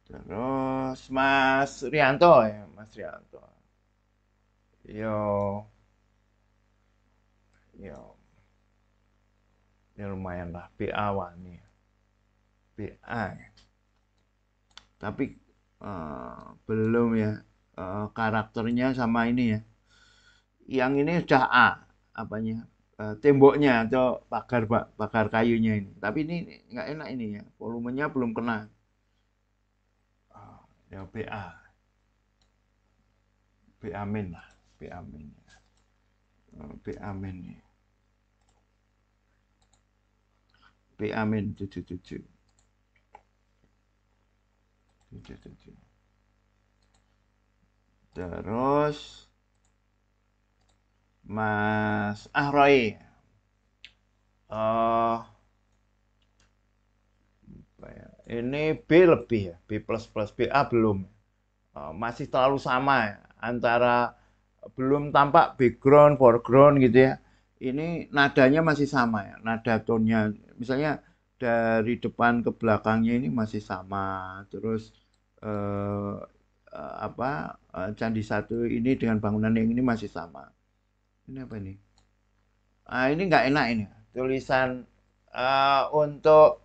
Terus Mas Rianto ya, Mas Rianto. Yo. Yo. Ya lumayan lah PA wani. PA. Ya. Tapi uh, belum ya uh, karakternya sama ini ya. Yang ini sudah A apanya? Uh, temboknya atau pagar pak pagar kayunya ini tapi ini nggak enak ini ya volumenya belum kena ya pa PA min lah pa min ya. pa oh, min ya. PA min 77 77 terus Mas Ahroy uh, oh. apa ya ini B lebih ya, B++, BA belum. Oh, masih terlalu sama ya, antara belum tampak background, foreground gitu ya. Ini nadanya masih sama ya, nada tonnya. Misalnya dari depan ke belakangnya ini masih sama. Terus eh, eh apa eh, candi satu ini dengan bangunan yang ini masih sama. Ini apa ini? Ah, ini nggak enak ini. Tulisan uh, untuk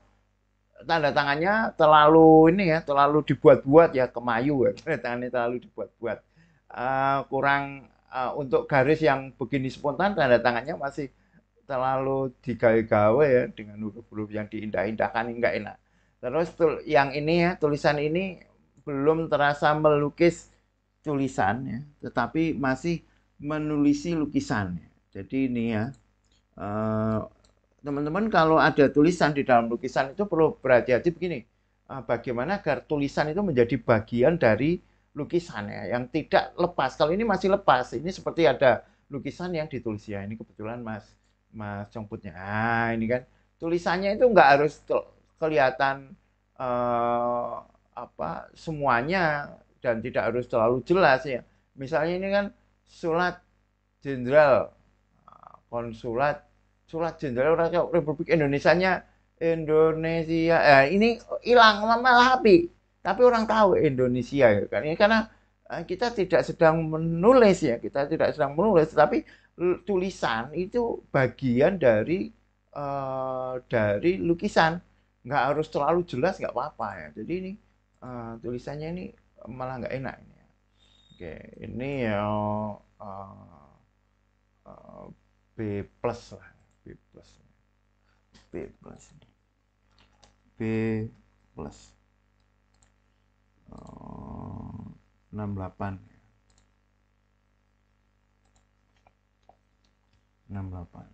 tanda tangannya terlalu ini ya, terlalu dibuat-buat ya kemayu ya. Tanda tangannya terlalu dibuat-buat. Uh, kurang uh, untuk garis yang begini spontan tanda tangannya masih terlalu digawe-gawe ya dengan huruf-huruf yang diindah-indahkan enggak enak. Terus tul yang ini ya tulisan ini belum terasa melukis tulisan ya, tetapi masih menulisi lukisan. Jadi ini ya uh, teman-teman kalau ada tulisan di dalam lukisan itu perlu berhati-hati begini ah, bagaimana agar tulisan itu menjadi bagian dari lukisannya yang tidak lepas kalau ini masih lepas ini seperti ada lukisan yang ditulis ya ini kebetulan mas mas congputnya ah ini kan tulisannya itu nggak harus kelihatan eh, apa semuanya dan tidak harus terlalu jelas ya misalnya ini kan surat jenderal ah, konsulat surat jenderal Republik Indonesia-nya Indonesia eh, ini hilang malah api tapi orang tahu Indonesia ya kan ini karena eh, kita tidak sedang menulis ya kita tidak sedang menulis tapi tulisan itu bagian dari uh, dari lukisan nggak harus terlalu jelas nggak apa-apa ya jadi ini uh, tulisannya ini malah nggak enak ini ya. oke ini ya uh, uh, B plus lah plus B plus B plus enam delapan, enam delapan.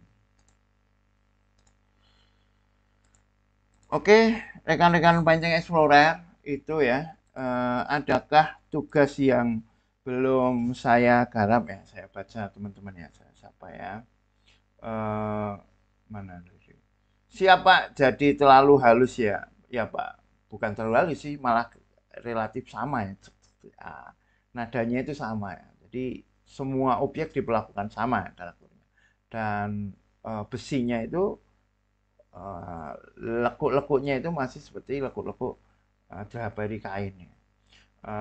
Oke, rekan-rekan panjang Explorer itu ya, eh, adakah tugas yang belum saya garap ya? Saya baca teman-teman ya, saya siapa ya. Eh, mana siapa jadi terlalu halus ya ya pak bukan terlalu halus sih malah relatif sama ya, ya nadanya itu sama ya jadi semua objek diperlakukan sama karakternya dan e, besinya itu e, lekuk-lekuknya itu masih seperti lekuk-lekuk e, draperi kainnya e,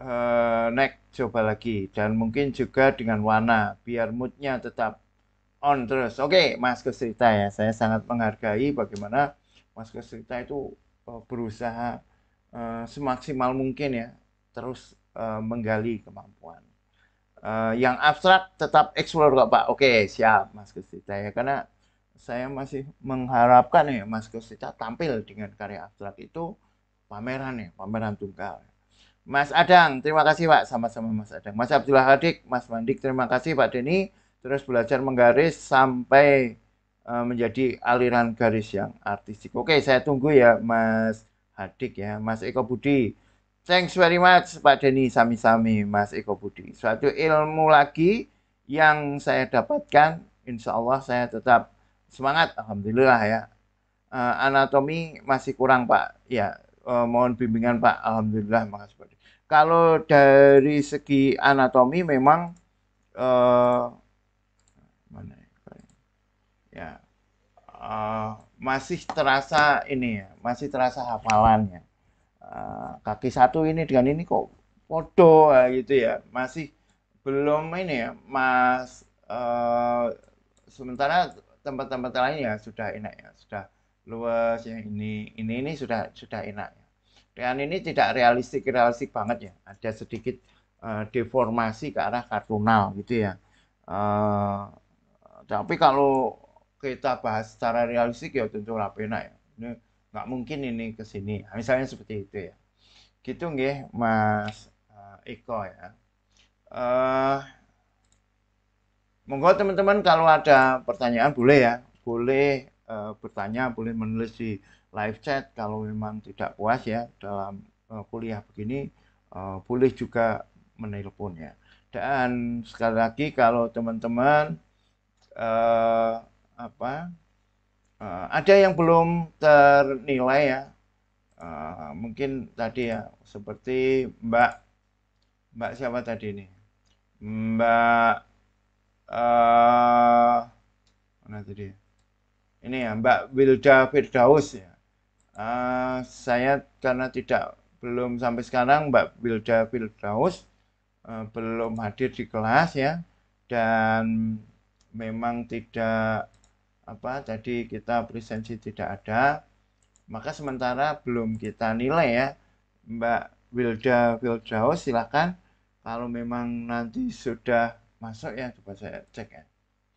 uh, coba lagi dan mungkin juga dengan warna biar moodnya tetap on terus oke okay, Mas Kesrita ya saya sangat menghargai bagaimana Mas Kesrita itu uh, berusaha uh, semaksimal mungkin ya terus uh, menggali kemampuan uh, yang abstrak tetap explore kok Pak oke okay, siap Mas Kesrita ya karena saya masih mengharapkan ya Mas Kesrita tampil dengan karya abstrak itu pameran ya pameran tunggal ya Mas Adang, terima kasih Pak. Sama-sama Mas Adang. Mas Abdullah Hadik, Mas Mandik, terima kasih Pak Deni Terus belajar menggaris sampai uh, menjadi aliran garis yang artistik. Oke, saya tunggu ya Mas Hadik ya. Mas Eko Budi. Thanks very much Pak Deni, sami-sami Mas Eko Budi. Suatu ilmu lagi yang saya dapatkan, insya Allah saya tetap semangat. Alhamdulillah ya. Uh, anatomi masih kurang Pak. Ya, uh, mohon bimbingan Pak. Alhamdulillah, makasih Pak kalau dari segi anatomi memang uh, mana ya uh, masih terasa ini ya masih terasa hafalannya uh, eh, kaki satu ini dengan ini kok podo ah, gitu ya masih belum ini ya mas uh, sementara tempat-tempat lain ya sudah enak ya sudah luas ya ini ini ini sudah sudah enak ya. Dan ini tidak realistik realistik banget ya. Ada sedikit uh, deformasi ke arah kartunal gitu ya. Uh, tapi kalau kita bahas secara realistik ya tentu enak ya. Ini nggak mungkin ini ke sini. Misalnya seperti itu ya. Gitu nggih Mas uh, Eko ya. Uh, monggo teman-teman kalau ada pertanyaan boleh ya, boleh uh, bertanya, boleh menulis di live chat kalau memang tidak puas ya dalam eh, kuliah begini eh, boleh juga menelpon ya dan sekali lagi kalau teman-teman uh, apa uh, ada yang belum ternilai ya uh, mungkin tadi ya seperti Mbak Mbak siapa tadi ini Mbak uh, mana tadi ini ya Mbak Wilda Firdaus ya Uh, saya karena tidak belum sampai sekarang Mbak Wilda Wildaus uh, eh, belum hadir di kelas ya dan memang tidak apa tadi kita presensi tidak ada maka sementara belum kita nilai ya Mbak Wilda Wildaus silakan kalau memang nanti sudah masuk ya coba saya cek ya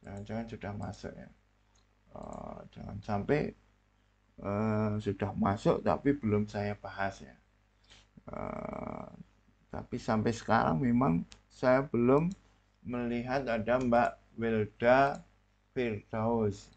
jangan-jangan sudah masuk ya uh, jangan sampai uh, sudah masuk tapi belum saya bahas ya uh, tapi sampai sekarang memang saya belum melihat ada Mbak Wilda Firdaus